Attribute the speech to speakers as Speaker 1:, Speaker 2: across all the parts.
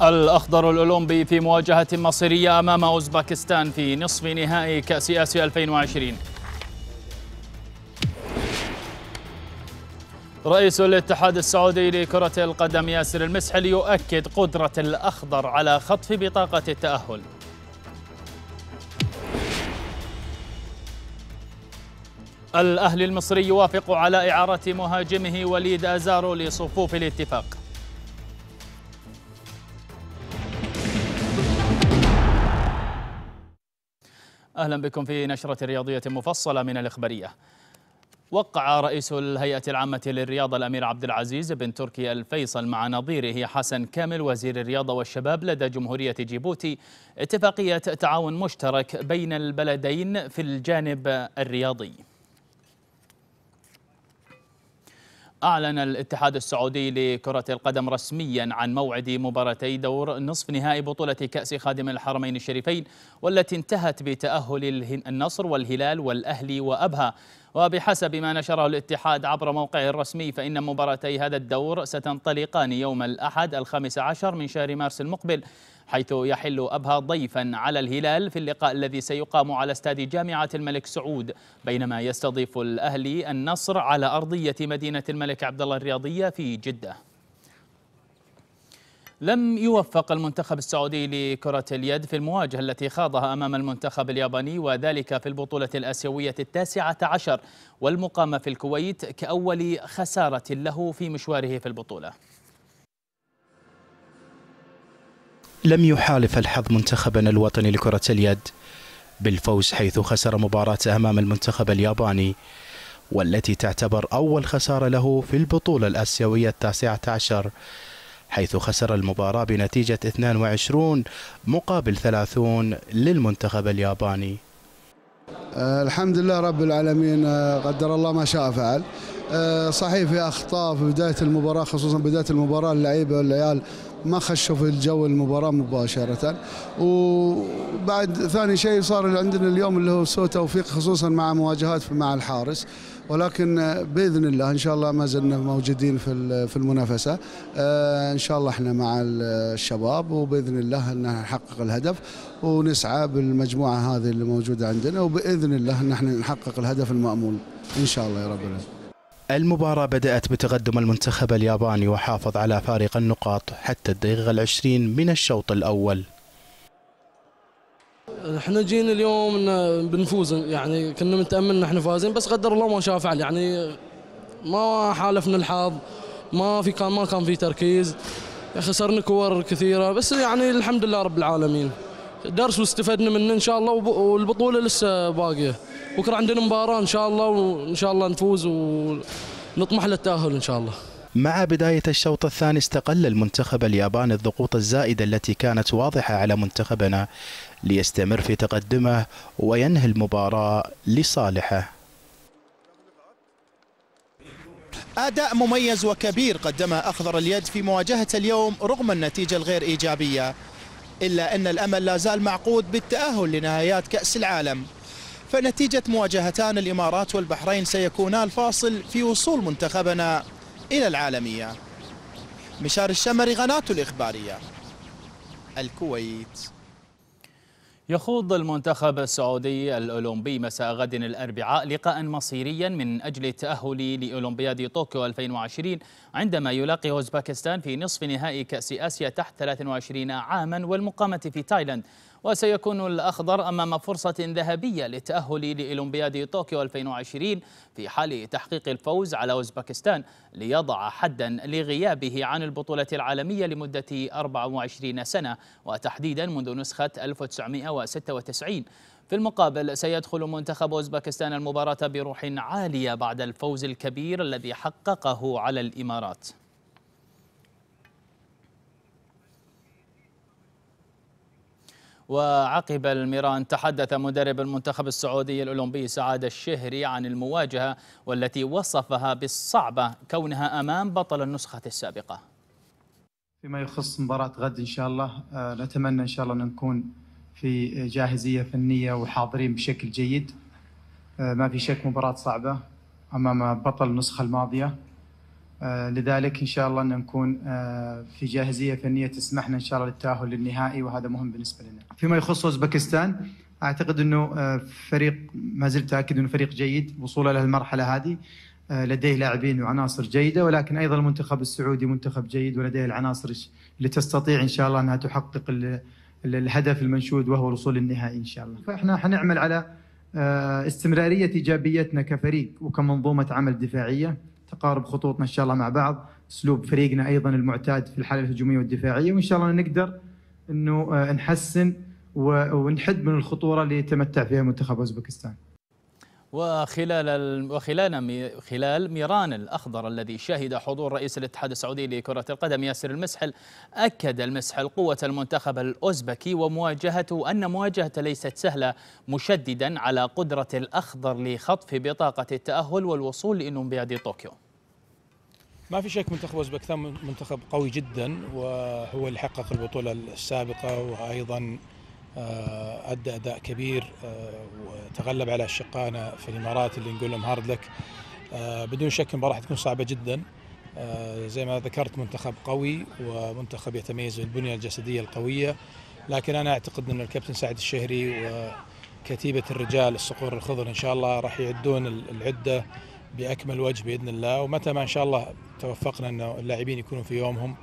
Speaker 1: الأخضر الأولمبي في مواجهة مصيرية أمام أوزبكستان في نصف نهائي كأس آسيا 2020 رئيس الاتحاد السعودي لكرة القدم ياسر المسحل يؤكد قدرة الأخضر على خطف بطاقة التأهل الأهلي المصري يوافق على إعارة مهاجمه وليد أزارو لصفوف الاتفاق أهلا بكم في نشرة رياضية مفصلة من الإخبارية وقع رئيس الهيئة العامة للرياضة الأمير عبد العزيز بن تركي الفيصل مع نظيره حسن كامل وزير الرياضة والشباب لدى جمهورية جيبوتي اتفاقية تعاون مشترك بين البلدين في الجانب الرياضي أعلن الاتحاد السعودي لكرة القدم رسميا عن موعد مباراتي دور نصف نهائي بطولة كأس خادم الحرمين الشريفين والتي انتهت بتأهل النصر والهلال والأهلي وأبها وبحسب ما نشره الاتحاد عبر موقعه الرسمي فإن مباراتي هذا الدور ستنطلقان يوم الأحد الخامس عشر من شهر مارس المقبل حيث يحل أبها ضيفا على الهلال في اللقاء الذي سيقام على استاد جامعة الملك سعود بينما يستضيف الأهلي النصر على أرضية مدينة الملك عبدالله الرياضية في جدة لم يوفق المنتخب السعودي لكرة اليد في المواجهة التي خاضها أمام المنتخب الياباني وذلك في البطولة الآسيوية التاسعة عشر والمقامة في الكويت كأول خسارة له في مشواره في البطولة
Speaker 2: لم يحالف الحظ منتخبنا الوطني لكرة اليد بالفوز حيث خسر مباراة أمام المنتخب الياباني والتي تعتبر أول خسارة له في البطولة الآسيوية التاسعة عشر حيث خسر المباراة بنتيجة 22 مقابل 30 للمنتخب الياباني آه، الحمد لله رب العالمين آه، قدر الله ما شاء فعل آه، صحيح في اخطاء في بدايه المباراه خصوصا بدايه المباراه اللعيبه والعيال ما خشوا في الجو المباراه مباشره وبعد ثاني شيء صار عندنا اليوم اللي هو سوء توفيق خصوصا مع مواجهات مع الحارس ولكن باذن الله ان شاء الله ما زلنا موجودين في في المنافسه آه، ان شاء الله احنا مع الشباب وباذن الله ان نحقق الهدف ونسعى بالمجموعه هذه اللي موجوده عندنا وباذن الله ان احنا نحقق الهدف المامول ان شاء الله يا رب العالمين المباراة بدأت بتقدم المنتخب الياباني وحافظ على فارق النقاط حتى الدقيقة العشرين من الشوط الأول
Speaker 3: احنا جينا اليوم بنفوز يعني كنا متامل ان احنا فازين بس قدر الله ما شاء فعل يعني ما حالفنا الحظ ما في كان ما كان في تركيز خسرنا كور كثيره بس يعني الحمد لله رب
Speaker 2: العالمين درس واستفدنا منه ان شاء الله والبطوله لسه باقيه بكره عندنا مباراه ان شاء الله وان شاء الله نفوز ونطمح للتاهل ان شاء الله مع بداية الشوط الثاني استقل المنتخب الياباني الضغوط الزائدة التي كانت واضحة على منتخبنا ليستمر في تقدمه وينهي المباراة لصالحه أداء مميز وكبير قدمه أخضر اليد في مواجهة اليوم رغم النتيجة الغير إيجابية إلا أن الأمل لا زال معقود بالتأهل لنهايات كأس العالم فنتيجة مواجهتان الإمارات والبحرين سيكونا الفاصل في وصول منتخبنا إلى العالمية
Speaker 1: مشار الشمري قناة الإخبارية الكويت يخوض المنتخب السعودي الأولمبي مساء غد الأربعاء لقاء مصيريا من أجل التأهل لأولمبياد طوكيو 2020 عندما يلاقي أوزباكستان في نصف نهائي كأس آسيا تحت 23 عاما والمقامة في تايلاند وسيكون الأخضر أمام فرصة ذهبية للتأهل لأولمبياد طوكيو 2020 في حال تحقيق الفوز على أوزبكستان ليضع حدا لغيابه عن البطولة العالمية لمدة 24 سنة وتحديدا منذ نسخة 1996 في المقابل سيدخل منتخب أوزبكستان المباراة بروح عالية بعد الفوز الكبير الذي حققه على الإمارات وعقب الميران تحدث مدرب المنتخب السعودي الأولمبي سعاد الشهري عن المواجهة والتي وصفها بالصعبة كونها أمام بطل النسخة السابقة
Speaker 2: فيما يخص مباراة غد إن شاء الله آه، نتمنى إن شاء الله أن نكون في جاهزية فنية وحاضرين بشكل جيد آه، ما في شك مباراة صعبة أمام بطل النسخة الماضية آه، لذلك ان شاء الله ان نكون آه، في جاهزيه فنيه تسمحنا ان شاء الله للتاهل للنهائي وهذا مهم بالنسبه لنا. فيما يخص اوزبكستان اعتقد انه آه، فريق ما زلت متاكد انه فريق جيد وصوله المرحله هذه لديه لاعبين وعناصر جيده ولكن ايضا المنتخب السعودي منتخب جيد ولديه العناصر اللي تستطيع ان شاء الله انها تحقق الهدف المنشود وهو الوصول للنهائي ان شاء الله. فاحنا حنعمل على استمراريه ايجابيتنا كفريق وكمنظومه عمل دفاعيه تقارب خطوطنا ان شاء الله مع بعض اسلوب فريقنا ايضا المعتاد في الحاله الهجوميه والدفاعيه وان شاء الله نقدر انه آه، نحسن ونحد من الخطوره اللي تمتع فيها منتخب اوزبكستان.
Speaker 1: وخلال وخلال خلال ميران الاخضر الذي شهد حضور رئيس الاتحاد السعودي لكره القدم ياسر المسحل اكد المسحل قوه المنتخب الاوزبكي ومواجهته ان مواجهته ليست سهله مشددا على قدره الاخضر لخطف بطاقه التاهل والوصول لاولمبياد طوكيو.
Speaker 4: ما في شك منتخب اوزبكستان منتخب قوي جدا وهو اللي حقق البطوله السابقه وايضا آه، ادى اداء كبير آه، وتغلب على اشقائنا في الامارات اللي نقول لهم هارد لك آه، بدون شك المباراه حتكون صعبه جدا زي ما ذكرت منتخب قوي ومنتخب يتميز بالبنيه الجسديه القويه لكن انا اعتقد ان الكابتن سعد الشهري وكتيبه الرجال الصقور الخضر ان شاء الله راح يعدون العده باكمل وجه باذن الله ومتى ما ان شاء الله توفقنا ان اللاعبين يكونوا في يومهم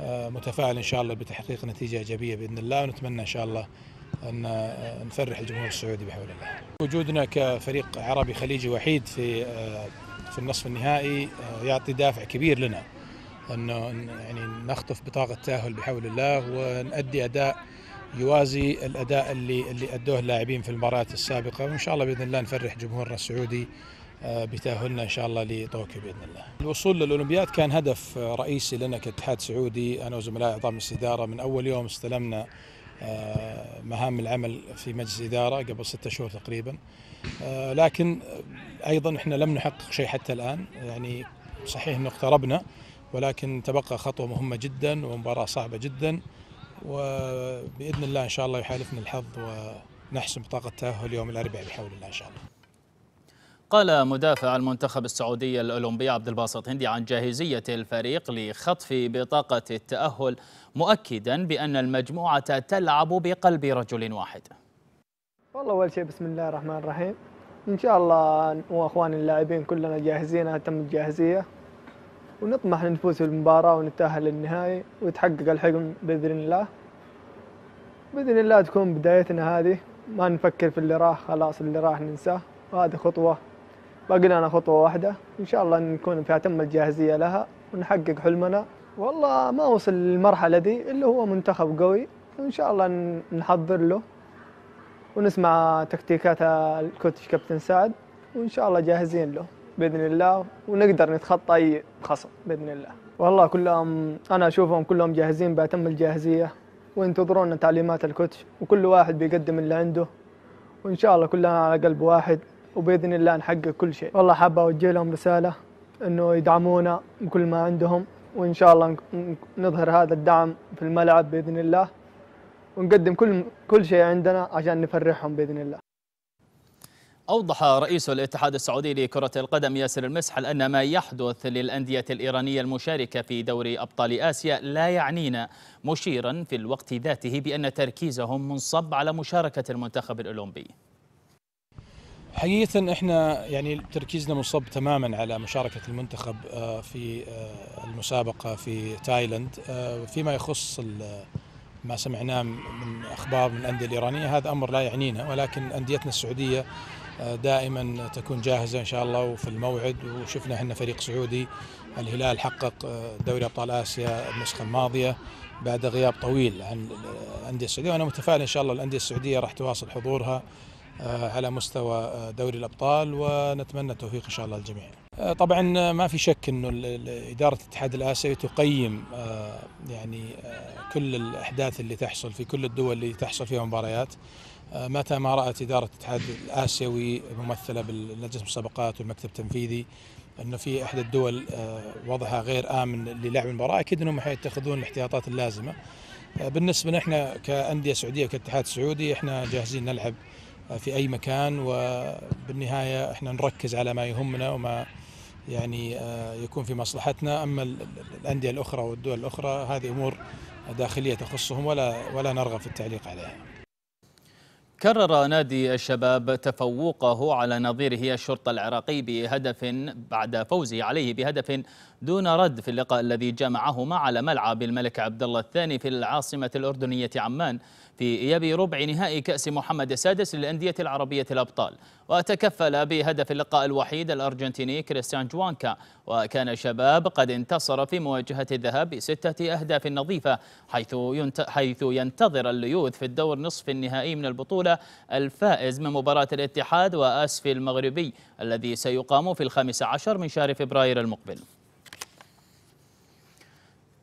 Speaker 4: آه، متفائل ان شاء الله بتحقيق نتيجه ايجابيه باذن الله ونتمنى ان شاء الله ان آه، نفرح الجمهور السعودي بحول الله. وجودنا كفريق عربي خليجي وحيد في آه، في النصف النهائي يعطي دافع كبير لنا انه يعني نخطف بطاقه تاهل بحول الله ونؤدي اداء يوازي الاداء اللي اللي ادوه اللاعبين في المباريات السابقه وان شاء الله باذن الله نفرح جمهورنا السعودي آه، بتاهلنا ان شاء الله لطوكيو باذن الله. الوصول للاولمبياد كان هدف آه، رئيسي لنا كاتحاد سعودي انا وزملائي اعضاء مجلس الاداره من اول يوم استلمنا آه، مهام العمل في مجلس الاداره قبل ستة شهور تقريبا لكن أيضا إحنا لم نحقق شيء حتى الآن يعني صحيح أنه اقتربنا ولكن تبقى خطوة مهمة جدا ومباراة صعبة جدا وبإذن الله إن شاء الله يحالفنا الحظ ونحسم بطاقة تأهل يوم الأربعاء بحول الله إن شاء الله
Speaker 1: قال مدافع المنتخب السعودي الأولمبي عبد الباسط هندي عن جاهزية الفريق لخطف بطاقة التأهل مؤكدا بأن المجموعة تلعب بقلب رجل واحد
Speaker 5: والله أول شيء بسم الله الرحمن الرحيم إن شاء الله وأخوان اللاعبين كلنا جاهزين تم الجاهزية ونطمح في المباراة ونتأهل للنهائي ويتحقق الحلم بإذن الله بإذن الله تكون بدايتنا هذه ما نفكر في اللي راح خلاص اللي راح ننساه وهذه خطوة باقي لنا خطوه واحده ان شاء الله نكون في اتم الجاهزيه لها ونحقق حلمنا والله ما وصل للمرحله دي اللي هو منتخب قوي ان شاء الله نحضر له ونسمع تكتيكات الكوتش كابتن سعد وان شاء الله جاهزين له باذن الله ونقدر نتخطى اي خصم باذن الله والله كلهم انا اشوفهم كلهم جاهزين باتم الجاهزيه وينتظرون تعليمات الكوتش وكل واحد بيقدم اللي عنده وان شاء الله كلنا على قلب واحد وباذن الله نحقق كل شيء والله حاب اوجه لهم رساله انه يدعمونا بكل ما عندهم وان شاء الله نظهر هذا الدعم في الملعب باذن الله ونقدم كل كل شيء عندنا عشان نفرحهم باذن الله
Speaker 1: أوضح رئيس الاتحاد السعودي لكرة القدم ياسر المسحل أن ما يحدث للأندية الإيرانية المشاركة في دوري أبطال آسيا لا يعنينا مشيرا في الوقت ذاته بأن تركيزهم منصب على مشاركة المنتخب الأولمبي
Speaker 4: حقيقة احنا يعني تركيزنا مصب تماما على مشاركة المنتخب آه، في آه، المسابقة في تايلاند آه، فيما يخص ما سمعناه من اخبار من الانديه الايرانيه هذا امر لا يعنينا ولكن انديتنا السعوديه دائما تكون جاهزه ان شاء الله وفي الموعد وشفنا احنا فريق سعودي الهلال حقق دوري ابطال اسيا النسخه الماضيه بعد غياب طويل عن الانديه السعوديه وانا متفائل ان شاء الله الانديه السعوديه راح تواصل حضورها آه، على مستوى آه، دوري الابطال ونتمنى التوفيق ان شاء الله للجميع. آه، طبعا ما في شك انه اداره الاتحاد الاسيوي تقيم يعني كل الاحداث اللي تحصل في كل الدول اللي تحصل فيها مباريات متى ما رات اداره الاتحاد الاسيوي ممثله باللجنه المسابقات والمكتب التنفيذي انه في احدى الدول وضعها غير امن للعب المباراه اكيد انهم حيتخذون الاحتياطات اللازمه بالنسبه لنا احنا كانديه سعوديه كاتحاد سعودي احنا جاهزين نلعب في اي مكان وبالنهايه احنا نركز على ما يهمنا وما يعني آه، يكون في مصلحتنا اما الانديه الاخرى والدول الاخرى هذه امور داخليه تخصهم ولا ولا نرغب في التعليق عليها.
Speaker 1: كرر نادي الشباب تفوقه على نظيره الشرطة العراقي بهدف بعد فوزه عليه بهدف دون رد في اللقاء الذي جمعهما على ملعب الملك عبد الله الثاني في العاصمة الأردنية عمان في إياب ربع نهائي كأس محمد السادس للأندية العربية الأبطال وتكفل بهدف اللقاء الوحيد الأرجنتيني كريستيان جوانكا وكان الشباب قد انتصر في مواجهة الذهاب بستة أهداف نظيفة حيث, ينت... حيث ينتظر الليوث في الدور نصف النهائي من البطولة الفائز من مباراة الاتحاد وأسفي المغربي الذي سيقام في الخامس عشر من شهر فبراير المقبل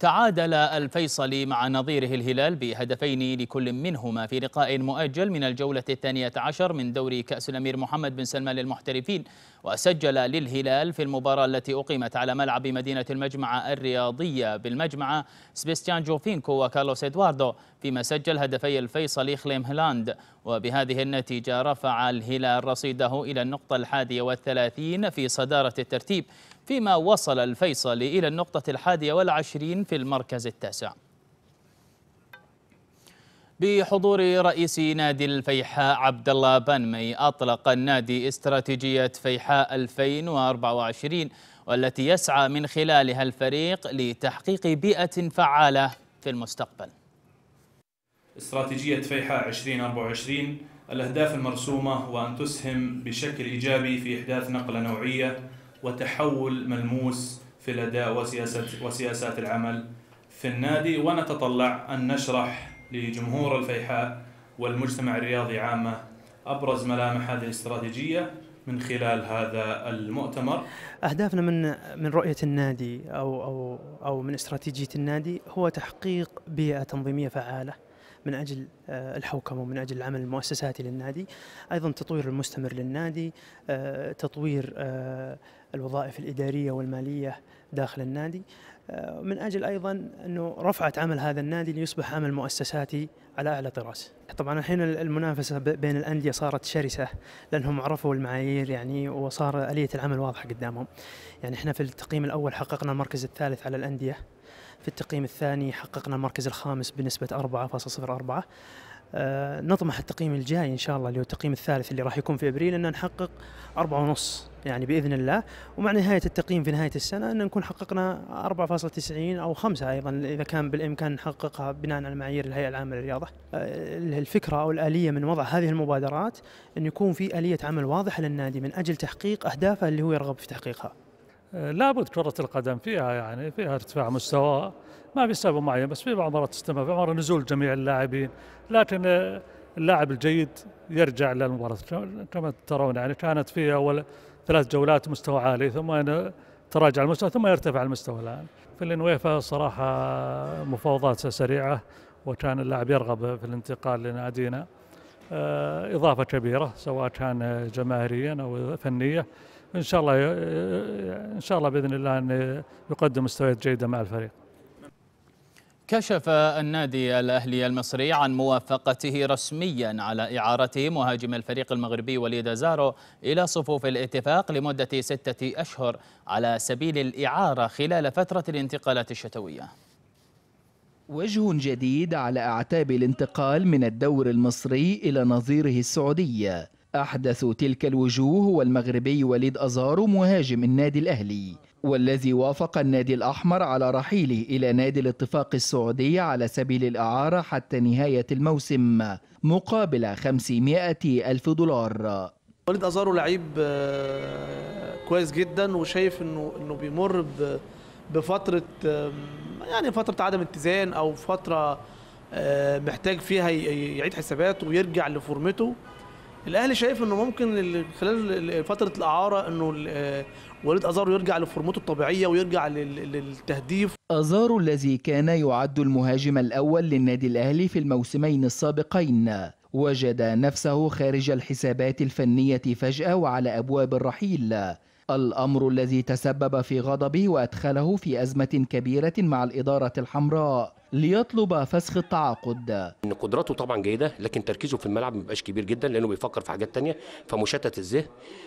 Speaker 1: تعادل الفيصلي مع نظيره الهلال بهدفين لكل منهما في لقاء مؤجل من الجولة الثانية عشر من دوري كأس الأمير محمد بن سلمان للمحترفين وسجل للهلال في المباراة التي أقيمت على ملعب مدينة المجمعة الرياضية بالمجمعة سبيستيان جوفينكو وكارلوس إدواردو فيما سجل هدفي الفيصلي خليم هلاند وبهذه النتيجة رفع الهلال رصيده إلى النقطة الحادية والثلاثين في صدارة الترتيب فيما وصل الفيصلي إلى النقطة الحادية والعشرين في المركز التاسع بحضور رئيس نادي الفيحاء عبد الله بنمي أطلق النادي استراتيجية فيحاء 2024 والتي يسعى من خلالها الفريق لتحقيق بيئة فعالة في المستقبل استراتيجية فيحاء
Speaker 4: 2024 الأهداف المرسومة وأن تسهم بشكل إيجابي في إحداث نقلة نوعية وتحول ملموس في الاداء وسياسه وسياسات العمل في النادي ونتطلع ان نشرح لجمهور الفيحاء
Speaker 1: والمجتمع الرياضي عامه ابرز ملامح هذه الاستراتيجيه من خلال
Speaker 4: هذا المؤتمر
Speaker 3: اهدافنا من من رؤيه النادي او او او من استراتيجيه النادي هو تحقيق بيئه تنظيميه فعاله من اجل آه، الحوكمه ومن اجل العمل المؤسساتي للنادي، ايضا تطوير المستمر للنادي، آه، تطوير آه، الوظائف الإدارية والمالية داخل النادي آه، من أجل أيضا أنه رفعت عمل هذا النادي ليصبح عمل مؤسساتي على أعلى طراز طبعا الحين المنافسة بين الأندية صارت شرسة لأنهم عرفوا المعايير يعني وصار آلية العمل واضحة قدامهم يعني إحنا في التقييم الأول حققنا المركز الثالث على الأندية في التقييم الثاني حققنا المركز الخامس بنسبة 4.04 آه، نطمح التقييم الجاي ان شاء الله اللي هو التقييم الثالث اللي راح يكون في ابريل ان نحقق أربعة ونص يعني باذن الله ومع نهايه التقييم في نهايه السنه ان نكون حققنا 4.90 او 5 ايضا اذا كان بالامكان نحققها بناء على معايير الهيئه العامه للرياضه. آه، الفكره او الاليه من وضع هذه المبادرات ان يكون في اليه عمل واضحه للنادي من اجل تحقيق اهدافه اللي هو يرغب في تحقيقها.
Speaker 4: لابد كرة القدم فيها يعني فيها ارتفاع مستوى ما في سبب معين بس في بعض المرات تستمر في مرة نزول جميع اللاعبين لكن اللاعب الجيد يرجع للمباراة كما ترون يعني كانت في أول ثلاث جولات مستوى عالي ثم تراجع المستوى ثم يرتفع المستوى الآن في النويفة صراحة مفاوضات سريعة وكان اللاعب يرغب في الانتقال لنادينا آه، إضافة كبيرة سواء كان جماهيريا أو فنية ان شاء الله ان شاء الله باذن الله ان يقدم مستويات جيده مع الفريق
Speaker 1: كشف النادي الأهلي المصري عن موافقته رسميا على إعارته مهاجم الفريق المغربي وليد زارو إلى صفوف الاتفاق لمدة ستة أشهر على سبيل الإعارة خلال فترة الانتقالات الشتوية
Speaker 6: وجه جديد على أعتاب الانتقال من الدور المصري إلى نظيره السعودية أحدث تلك الوجوه هو المغربي وليد أزارو مهاجم النادي الأهلي والذي وافق النادي الأحمر على رحيله إلى نادي الاتفاق السعودي على سبيل الإعارة حتى نهاية الموسم مقابل 500 ألف دولار
Speaker 4: وليد أزارو لعيب
Speaker 3: آه، كويس جدا وشايف انه انه بيمر بفتره يعني فتره عدم اتزان او فتره آه، محتاج فيها يعيد حساباته ويرجع لفورمته الاهلي شايف انه ممكن خلال فتره الاعاره انه آه، وليد ازارو يرجع لفورمته الطبيعيه ويرجع للتهديف
Speaker 6: ازارو الذي كان يعد المهاجم الاول للنادي الاهلي في الموسمين السابقين وجد نفسه خارج الحسابات الفنيه فجاه وعلى ابواب الرحيل الأمر الذي تسبب في غضبه وأدخله في أزمة كبيرة مع الإدارة الحمراء ليطلب فسخ التعاقد
Speaker 1: ان قدراته طبعا جيده لكن تركيزه في الملعب مبقاش كبير جدا لانه بيفكر في حاجات تانية فمشتت الذهن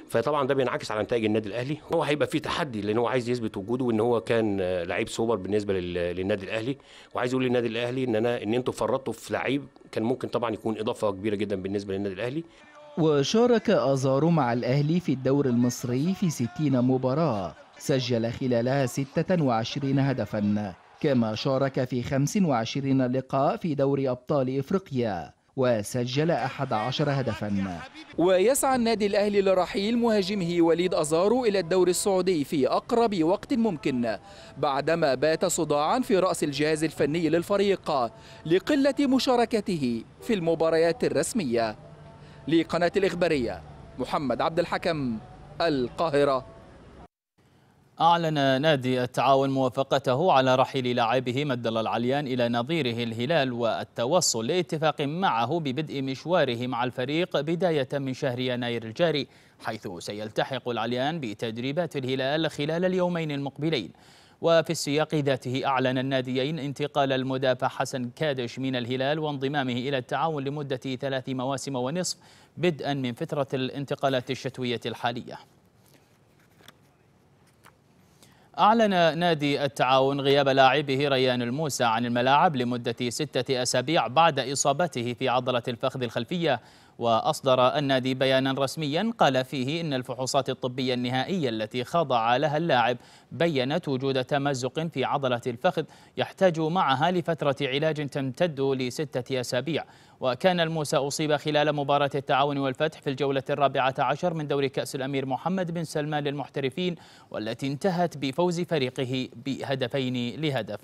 Speaker 1: فطبعا ده بينعكس على نتائج النادي الاهلي هو هيبقى فيه تحدي لان هو عايز يثبت وجوده وان هو كان لعيب سوبر بالنسبه للنادي الاهلي وعايز يقول للنادي الاهلي ان انا ان انتوا فرطتوا في لعيب كان ممكن طبعا يكون اضافه كبيره جدا بالنسبه للنادي الاهلي
Speaker 6: وشارك أزارو مع الأهلي في الدور المصري في 60 مباراة سجل خلالها 26 هدفا كما شارك في 25 لقاء في دوري أبطال إفريقيا وسجل 11 هدفا ويسعى النادي الأهلي لرحيل مهاجمه وليد أزارو إلى الدوري السعودي في أقرب وقت ممكن بعدما بات صداعا في رأس الجهاز الفني للفريق لقلة مشاركته في المباريات الرسمية لقناة الإخبارية محمد عبد الحكم القاهرة
Speaker 1: أعلن نادي التعاون موافقته على رحيل لاعبه مدل العليان إلى نظيره الهلال والتوصل لاتفاق معه ببدء مشواره مع الفريق بداية من شهر يناير الجاري حيث سيلتحق العليان بتدريبات الهلال خلال اليومين المقبلين وفي السياق ذاته أعلن الناديين انتقال المدافع حسن كادش من الهلال وانضمامه إلى التعاون لمدة ثلاث مواسم ونصف بدءا من فترة الانتقالات الشتوية الحالية أعلن نادي التعاون غياب لاعبه ريان الموسى عن الملاعب لمدة ستة أسابيع بعد إصابته في عضلة الفخذ الخلفية وأصدر النادي بيانا رسميا قال فيه إن الفحوصات الطبية النهائية التي خضع لها اللاعب بيّنت وجود تمزق في عضلة الفخذ يحتاج معها لفترة علاج تمتد لستة أسابيع وكان الموسى أصيب خلال مباراة التعاون والفتح في الجولة الرابعة عشر من دوري كأس الأمير محمد بن سلمان للمحترفين والتي انتهت بفوز فريقه بهدفين لهدف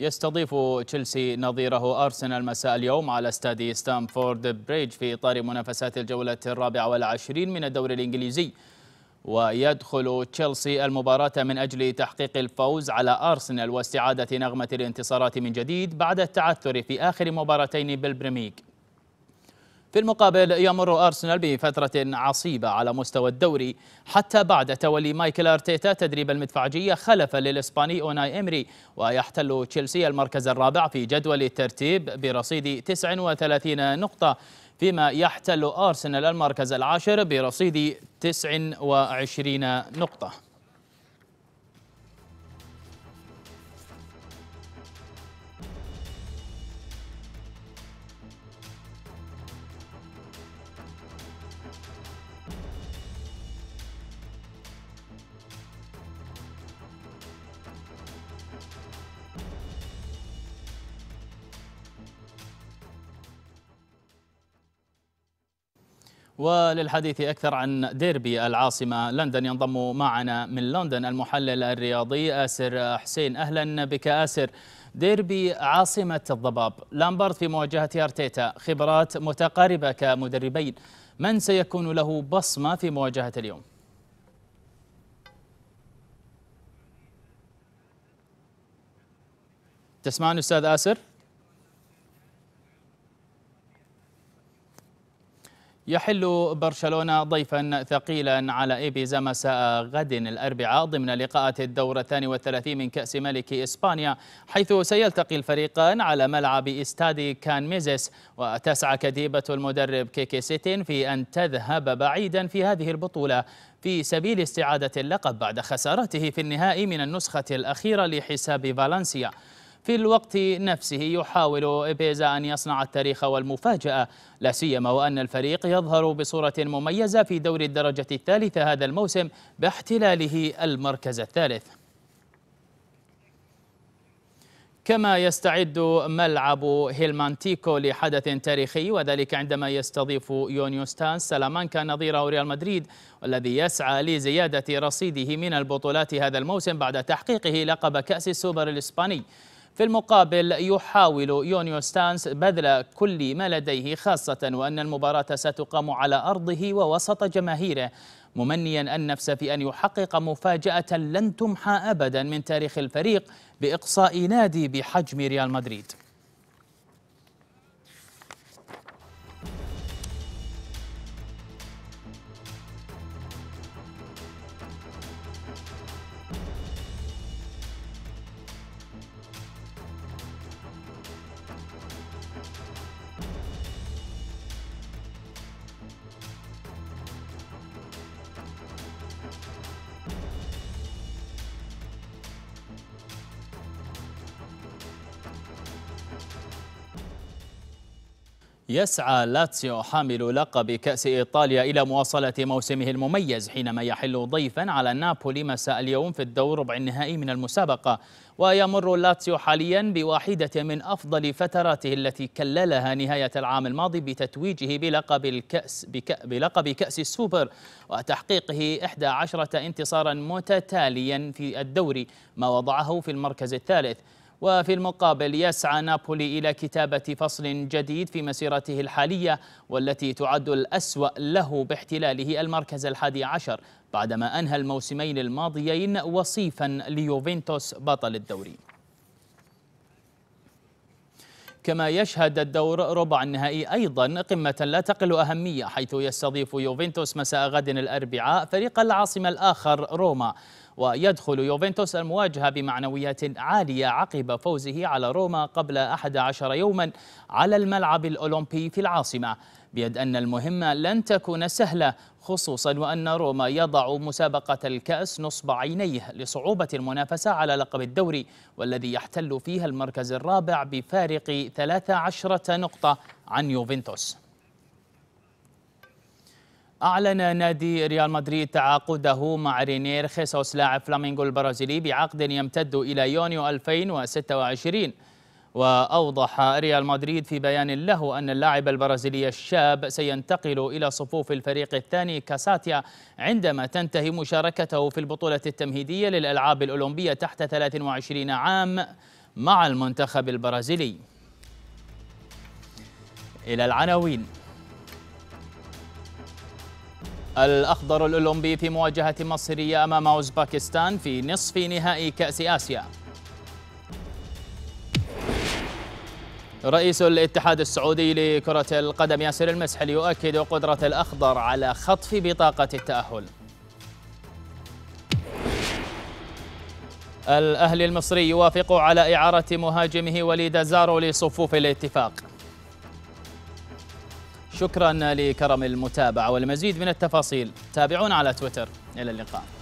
Speaker 1: يستضيف تشيلسي نظيره أرسنال مساء اليوم على استاد ستامفورد بريدج في إطار منافسات الجولة الرابعة والعشرين من الدوري الإنجليزي ويدخل تشيلسي المباراة من أجل تحقيق الفوز على أرسنال واستعادة نغمة الانتصارات من جديد بعد التعثر في آخر مباراتين بالبريميك في المقابل يمر أرسنال بفترة عصيبة على مستوى الدوري حتى بعد تولي مايكل أرتيتا تدريب المدفعجية خلف للإسباني أوناي إمري ويحتل تشيلسي المركز الرابع في جدول الترتيب برصيد 39 نقطة فيما يحتل أرسنال المركز العاشر برصيد 29 نقطة وللحديث أكثر عن ديربي العاصمة لندن ينضم معنا من لندن المحلل الرياضي آسر حسين أهلا بك آسر ديربي عاصمة الضباب لامبارد في مواجهة أرتيتا خبرات متقاربة كمدربين من سيكون له بصمة في مواجهة اليوم؟ تسمعني أستاذ آسر؟ يحل برشلونة ضيفا ثقيلا على إيبيزا مساء غد الأربعاء ضمن لقاءات الدور الثاني والثلاثين من كأس ملك إسبانيا حيث سيلتقي الفريقان على ملعب استادي كان ميزيس وتسعى كتيبة المدرب كيكي سيتين في أن تذهب بعيدا في هذه البطولة في سبيل استعادة اللقب بعد خسارته في النهائي من النسخة الأخيرة لحساب فالنسيا في الوقت نفسه يحاول إبيزا أن يصنع التاريخ والمفاجأة لا سيما وأن الفريق يظهر بصورة مميزة في دور الدرجة الثالثة هذا الموسم باحتلاله المركز الثالث كما يستعد ملعب هيلمانتيكو لحدث تاريخي وذلك عندما يستضيف يونيوستانس سلامانكا نظيره ريال مدريد والذي يسعى لزيادة رصيده من البطولات هذا الموسم بعد تحقيقه لقب كأس السوبر الإسباني في المقابل يحاول يونيو ستانس بذل كل ما لديه خاصة وأن المباراة ستقام على أرضه ووسط جماهيره ممنيا النفس في أن يحقق مفاجأة لن تمحى أبدا من تاريخ الفريق بإقصاء نادي بحجم ريال مدريد يسعى لاتسيو حامل لقب كأس إيطاليا إلى مواصلة موسمه المميز حينما يحل ضيفا على نابولي مساء اليوم في الدور ربع النهائي من المسابقة ويمر لاتسيو حاليا بواحدة من أفضل فتراته التي كللها نهاية العام الماضي بتتويجه بلقب الكأس بك بلقب كأس السوبر وتحقيقه 11 انتصارا متتاليا في الدوري ما وضعه في المركز الثالث وفي المقابل يسعى نابولي إلى كتابة فصل جديد في مسيرته الحالية والتي تعد الأسوأ له باحتلاله المركز الحادي عشر بعدما أنهى الموسمين الماضيين وصيفا ليوفنتوس بطل الدوري كما يشهد الدور ربع النهائي أيضا قمة لا تقل أهمية حيث يستضيف يوفنتوس مساء غد الأربعاء فريق العاصمة الآخر روما ويدخل يوفنتوس المواجهة بمعنويات عالية عقب فوزه على روما قبل 11 يوما على الملعب الأولمبي في العاصمة بيد أن المهمة لن تكون سهلة خصوصا وأن روما يضع مسابقة الكأس نصب عينيه لصعوبة المنافسة على لقب الدوري والذي يحتل فيها المركز الرابع بفارق 13 نقطة عن يوفنتوس أعلن نادي ريال مدريد تعاقده مع رينير خيسوس لاعب فلامينغو البرازيلي بعقد يمتد إلى يونيو 2026 وأوضح ريال مدريد في بيان له أن اللاعب البرازيلي الشاب سينتقل إلى صفوف الفريق الثاني كاساتيا عندما تنتهي مشاركته في البطولة التمهيدية للألعاب الأولمبية تحت 23 عام مع المنتخب البرازيلي إلى العناوين الأخضر الأولمبي في مواجهة مصرية أمام أوزباكستان في نصف نهائي كأس آسيا رئيس الاتحاد السعودي لكرة القدم ياسر المسحل يؤكد قدرة الأخضر على خطف بطاقة التأهل الأهلي المصري يوافق على إعارة مهاجمه وليد زارو لصفوف الاتفاق شكرا لكرم المتابعة والمزيد من التفاصيل تابعونا على تويتر إلى اللقاء